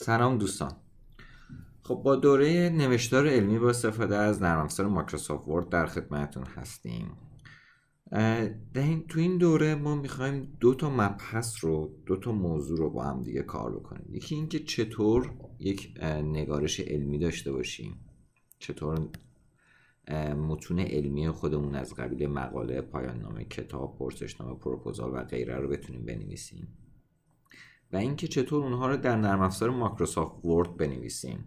سلام دوستان خب با دوره نوشتار علمی با استفاده از نرم افزار مایکروسافت ورد در خدمتتون هستیم در تو این دوره ما میخوایم دو تا مبحث رو دو تا موضوع رو با هم دیگه کار بکنیم یکی اینکه چطور یک نگارش علمی داشته باشیم چطور متون علمی خودمون از قبیل مقاله پایان نامه کتاب پرسشنامه پروپوزال و غیره رو بتونیم بنویسیم و اینکه چطور اونها رو در نرم افزار مایکروسافت ورد بنویسیم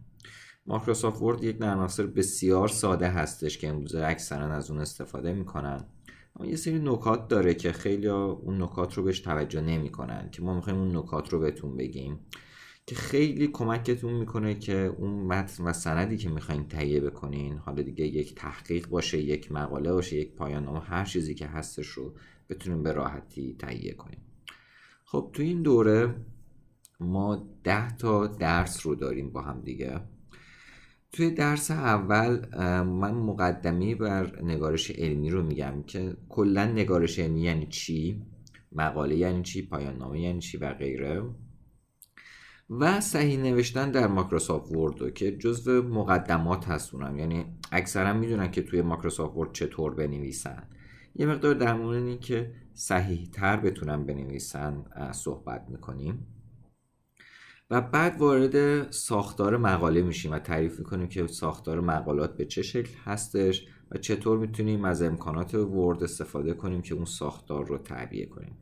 مایکروسافت ورد یک نرم افزار بسیار ساده هستش که امروزه اکثرا از اون استفاده میکنن اما یه سری نکات داره که خیلی اون نکات رو بهش توجه نمیکنن که ما میخوایم اون نکات رو بهتون بگیم که خیلی کمکتون میکنه که اون متن و سندی که میخواین تهیه بکنین حالا دیگه یک تحقیق باشه یک مقاله باشه یک پایان نامه هر چیزی که هستش رو بتونیم به راحتی تهیه کنیم خب تو این دوره ما ده تا درس رو داریم با هم دیگه توی درس اول من مقدمی بر نگارش علمی رو میگم که کلا نگارش علمی یعنی چی مقاله یعنی چی پایان نامه یعنی چی و غیره و صحیح نوشتن در مایکروسافت ورد که جزو مقدمات هستونم یعنی اکثرا میدونن که توی ماکروسافت ورد چطور بنویسن یه مقدار در مورد این که صحیح تر بتونن بنویسن صحبت میکنیم و بعد وارد ساختار مقاله میشیم و تعریف میکنیم که ساختار مقالات به چه شکل هستش و چطور میتونیم از امکانات ورد استفاده کنیم که اون ساختار رو تعبیه کنیم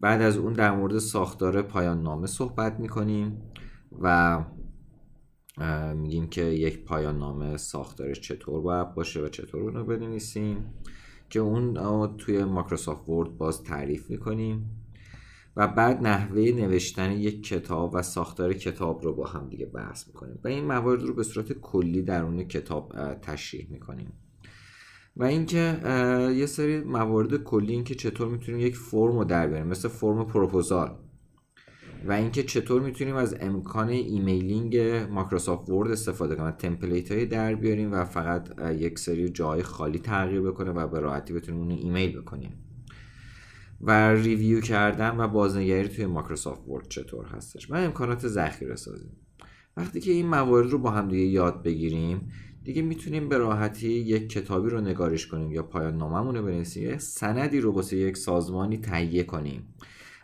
بعد از اون در مورد ساختار پایان نامه صحبت میکنیم و میگیم که یک پایان نامه ساختارش چطور باید باشه و چطور رو بنویسیم که اون توی مایکروسافت ورد باز تعریف میکنیم و بعد نحوه نوشتن یک کتاب و ساختار کتاب رو با هم دیگه بحث میکنیم و این موارد رو به صورت کلی درون کتاب تشریح میکنیم و اینکه یه سری موارد کلی اینکه چطور میتونیم یک فرم رو در بیاریم مثل فرم پروپوزال و اینکه چطور میتونیم از امکان ایمیلینگ مایکروسافت ورد استفاده کنیم تمپلیت های در بیاریم و فقط یک سری جای خالی تغییر بکنه و به راحتی بتونیم اون ایمیل بکنیم و ریویو کردن و بازنگری توی مایکروسافت ورد چطور هستش و امکانات ذخیره سازی وقتی که این موارد رو با هم دیگه یاد بگیریم دیگه میتونیم به راحتی یک کتابی رو نگارش کنیم یا پایان ناممون رو بنویسیم سندی رو یک سازمانی تهیه کنیم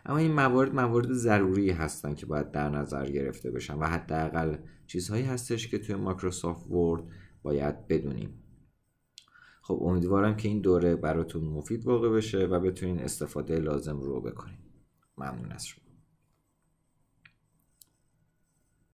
اما این موارد موارد ضروری هستن که باید در نظر گرفته بشن و حداقل چیزهایی هستش که توی مایکروسافت ورد باید بدونیم خب امیدوارم که این دوره براتون مفید واقع بشه و بتونین استفاده لازم رو بکنین ممنون از شما